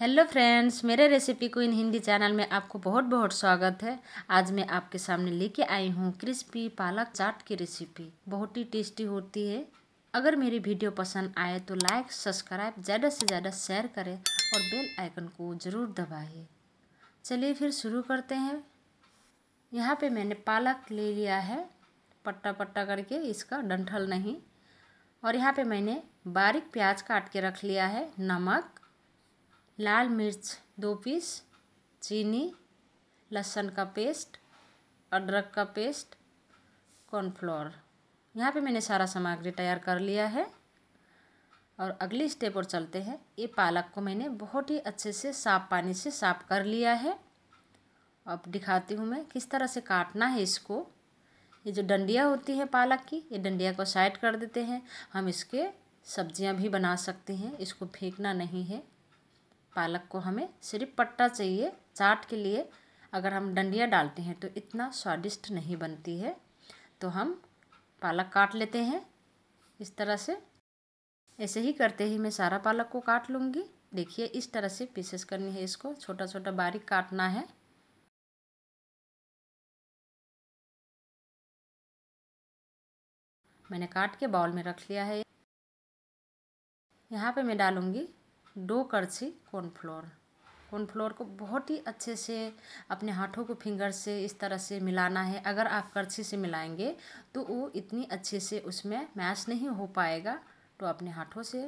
hello friends मेरे recipe को इन Hindi channel में आपको बहुत बहुत स्वागत है आज मैं आपके सामने लेके आई हूँ क्रिस्पी पालक चाट की रेसिपी बहुत ही टेस्टी होती है अगर मेरी वीडियो पसंद आए तो लाइक सब्सक्राइब ज़्यादा से ज़्यादा शेयर करें और बेल आइकन को ज़रूर दबाएं चलिए फिर शुरू करते हैं यहाँ पर मैंने पालक ले लिया है पट्टा पट्टा करके इसका डंठल नहीं और यहाँ पर मैंने बारीक प्याज काट के रख लिया है नमक लाल मिर्च दो पीस चीनी लहसुन का पेस्ट अदरक का पेस्ट कॉर्नफ्लोर यहाँ पे मैंने सारा सामग्री तैयार कर लिया है और अगली स्टेप और चलते हैं ये पालक को मैंने बहुत ही अच्छे से साफ पानी से साफ कर लिया है अब दिखाती हूँ मैं किस तरह से काटना है इसको ये जो डंडिया होती है पालक की ये डंडिया को साइड कर देते हैं हम इसके सब्जियाँ भी बना सकते हैं इसको फेंकना नहीं है पालक को हमें सिर्फ पट्टा चाहिए चाट के लिए अगर हम डंडिया डालते हैं तो इतना स्वादिष्ट नहीं बनती है तो हम पालक काट लेते हैं इस तरह से ऐसे ही करते ही मैं सारा पालक को काट लूँगी देखिए इस तरह से पीसेस करनी है इसको छोटा छोटा बारीक काटना है मैंने काट के बाउल में रख लिया है यहाँ पे मैं डालूँगी दो करछी कॉर्नफ्लोर कॉर्नफ्लोर को बहुत ही अच्छे से अपने हाथों को फिंगर से इस तरह से मिलाना है अगर आप करछी से मिलाएंगे तो वो इतनी अच्छे से उसमें मैश नहीं हो पाएगा तो अपने हाथों से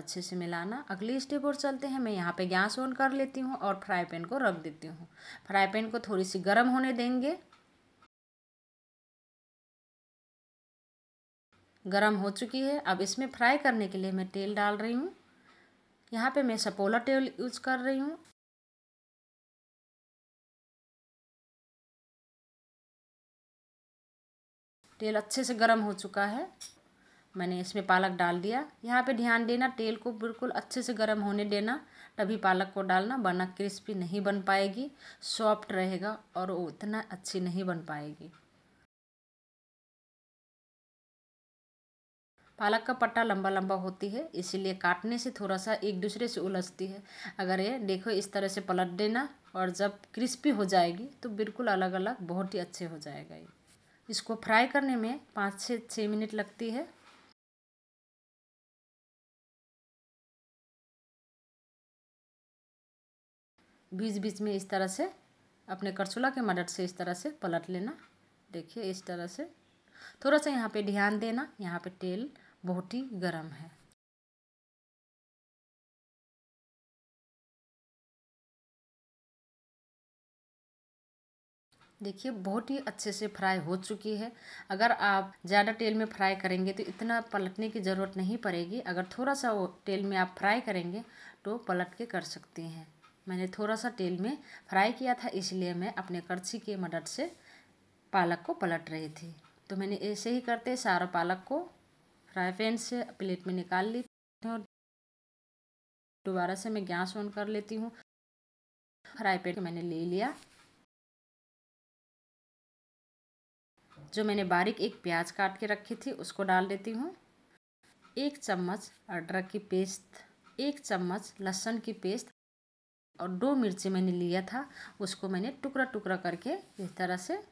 अच्छे से मिलाना अगली स्टेप और चलते हैं मैं यहाँ पे गैस ऑन कर लेती हूँ और फ्राई पैन को रख देती हूँ फ्राई पैन को थोड़ी सी गर्म होने देंगे गर्म हो चुकी है अब इसमें फ्राई करने के लिए मैं तेल डाल रही हूँ यहाँ पे मैं सपोला टेबल यूज कर रही हूँ तेल अच्छे से गर्म हो चुका है मैंने इसमें पालक डाल दिया यहाँ पे ध्यान देना तेल को बिल्कुल अच्छे से गर्म होने देना तभी पालक को डालना वरना क्रिस्पी नहीं बन पाएगी सॉफ्ट रहेगा और वो उतना अच्छी नहीं बन पाएगी पालक का पट्टा लंबा लंबा होती है इसीलिए काटने से थोड़ा सा एक दूसरे से उलझती है अगर ये देखो इस तरह से पलट देना और जब क्रिस्पी हो जाएगी तो बिल्कुल अलग अलग बहुत ही अच्छे हो जाएगा ये इसको फ्राई करने में पाँच से छः मिनट लगती है बीच बीच में इस तरह से अपने करसुला के मदद से इस तरह से पलट लेना देखिए इस तरह से थोड़ा सा यहाँ पे ध्यान देना यहाँ पे तेल बहुत ही गर्म है देखिए बहुत ही अच्छे से फ्राई हो चुकी है अगर आप ज़्यादा तेल में फ्राई करेंगे तो इतना पलटने की ज़रूरत नहीं पड़ेगी अगर थोड़ा सा तेल में आप फ्राई करेंगे तो पलट के कर सकते हैं मैंने थोड़ा सा तेल में फ्राई किया था इसलिए मैं अपने करछी की मदद से पालक को पलट रही थी तो मैंने ऐसे ही करते सारा पालक को फ्राई पैन से प्लेट में निकाल ली और दोबारा से मैं गैस ऑन कर लेती हूँ फ्राई पैन मैंने ले लिया जो मैंने बारीक एक प्याज काट के रखी थी उसको डाल देती हूँ एक चम्मच अदरक की पेस्ट एक चम्मच लहसुन की पेस्ट और दो मिर्ची मैंने लिया था उसको मैंने टुकड़ा टुकड़ा करके इस तरह से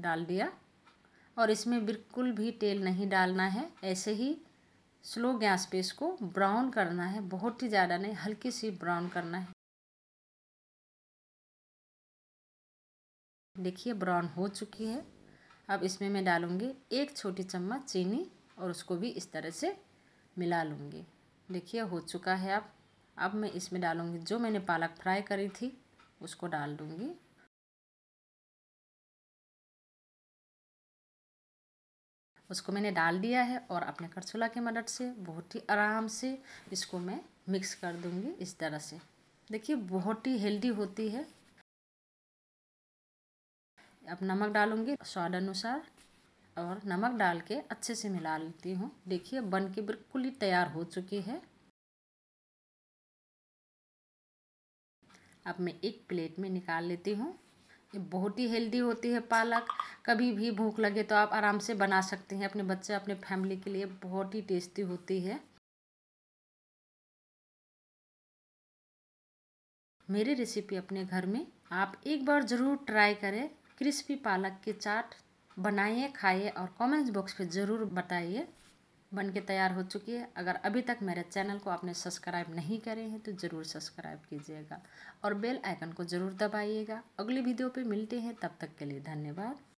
डाल दिया और इसमें बिल्कुल भी तेल नहीं डालना है ऐसे ही स्लो गैस पे इसको ब्राउन करना है बहुत ही ज़्यादा नहीं हल्की सी ब्राउन करना है देखिए ब्राउन हो चुकी है अब इसमें मैं डालूँगी एक छोटी चम्मच चीनी और उसको भी इस तरह से मिला लूँगी देखिए हो चुका है अब अब मैं इसमें डालूँगी जो मैंने पालक फ्राई करी थी उसको डाल दूँगी उसको मैंने डाल दिया है और अपने करछुला की मदद से बहुत ही आराम से इसको मैं मिक्स कर दूँगी इस तरह से देखिए बहुत ही हेल्दी होती है अब नमक डालूँगी स्वाद अनुसार और नमक डाल के अच्छे से मिला लेती हूँ देखिए बन के बिल्कुल ही तैयार हो चुकी है अब मैं एक प्लेट में निकाल लेती हूँ ये बहुत ही हेल्दी होती है पालक कभी भी भूख लगे तो आप आराम से बना सकते हैं अपने बच्चे अपने फैमिली के लिए बहुत ही टेस्टी होती है मेरी रेसिपी अपने घर में आप एक बार ज़रूर ट्राई करें क्रिस्पी पालक की चाट बनाइए खाइए और कमेंट्स बॉक्स पे ज़रूर बताइए बन के तैयार हो चुकी है अगर अभी तक मेरे चैनल को आपने सब्सक्राइब नहीं करे हैं तो ज़रूर सब्सक्राइब कीजिएगा और बेल आइकन को ज़रूर दबाइएगा अगली वीडियो पे मिलते हैं तब तक के लिए धन्यवाद